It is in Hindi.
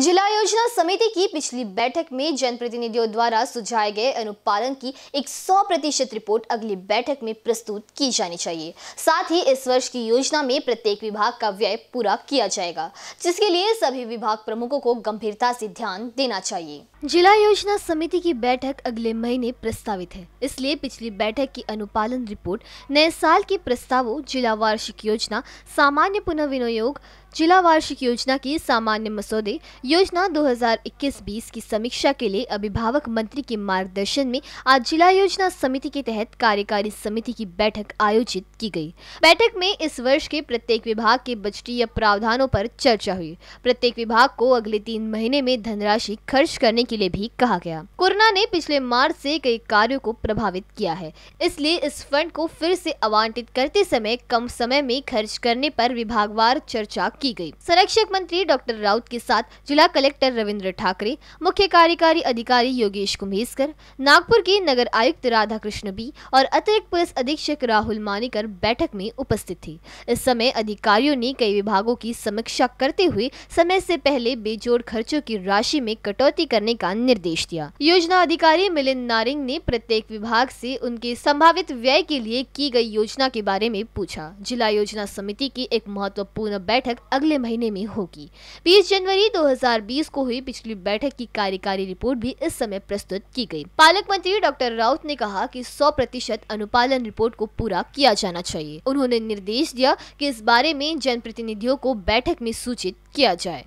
जिला योजना समिति की पिछली बैठक में जनप्रतिनिधियों द्वारा सुझाए गए अनुपालन की 100 प्रतिशत रिपोर्ट अगली बैठक में प्रस्तुत की जानी चाहिए साथ ही इस वर्ष की योजना में प्रत्येक विभाग का व्यय पूरा किया जाएगा जिसके लिए सभी विभाग प्रमुखों को गंभीरता से ध्यान देना चाहिए जिला योजना समिति की बैठक अगले महीने प्रस्तावित है इसलिए पिछली बैठक की अनुपालन रिपोर्ट नए साल के प्रस्तावों जिला वार्षिक योजना सामान्य पुनर्विनियोग जिला वार्षिक योजना के सामान्य मसौदे योजना 2021-20 की समीक्षा के लिए अभिभावक मंत्री के मार्गदर्शन में आज जिला योजना समिति के तहत कार्यकारी समिति की बैठक आयोजित की गई बैठक में इस वर्ष के प्रत्येक विभाग के बजटीय प्रावधानों पर चर्चा हुई प्रत्येक विभाग को अगले तीन महीने में धनराशि खर्च करने के लिए भी कहा गया कोरोना ने पिछले मार्च ऐसी कई कार्यो को प्रभावित किया है इसलिए इस फंड को फिर ऐसी आवंटित करते समय कम समय में खर्च करने आरोप विभागवार चर्चा की गई। संरक्षक मंत्री डॉक्टर राउत के साथ जिला कलेक्टर रविंद्र ठाकरे मुख्य कार्यकारी अधिकारी योगेश कुम्हेसकर नागपुर के नगर आयुक्त राधा कृष्ण बी और अतिरिक्त पुलिस अधीक्षक राहुल मानिकर बैठक में उपस्थित थे इस समय अधिकारियों ने कई विभागों की समीक्षा करते हुए समय ऐसी पहले बेजोड़ खर्चों की राशि में कटौती करने का निर्देश दिया योजना अधिकारी मिलिंद नारिंग ने प्रत्येक विभाग से उनके संभावित व्यय के लिए की गई योजना के बारे में पूछा जिला योजना समिति की एक महत्वपूर्ण बैठक अगले महीने में होगी 20 जनवरी 2020 को हुई पिछली बैठक की कार्यकारी रिपोर्ट भी इस समय प्रस्तुत की गई पालक मंत्री डॉक्टर राउत ने कहा कि 100 प्रतिशत अनुपालन रिपोर्ट को पूरा किया जाना चाहिए उन्होंने निर्देश दिया कि इस बारे में जनप्रतिनिधियों को बैठक में सूचित किया जाए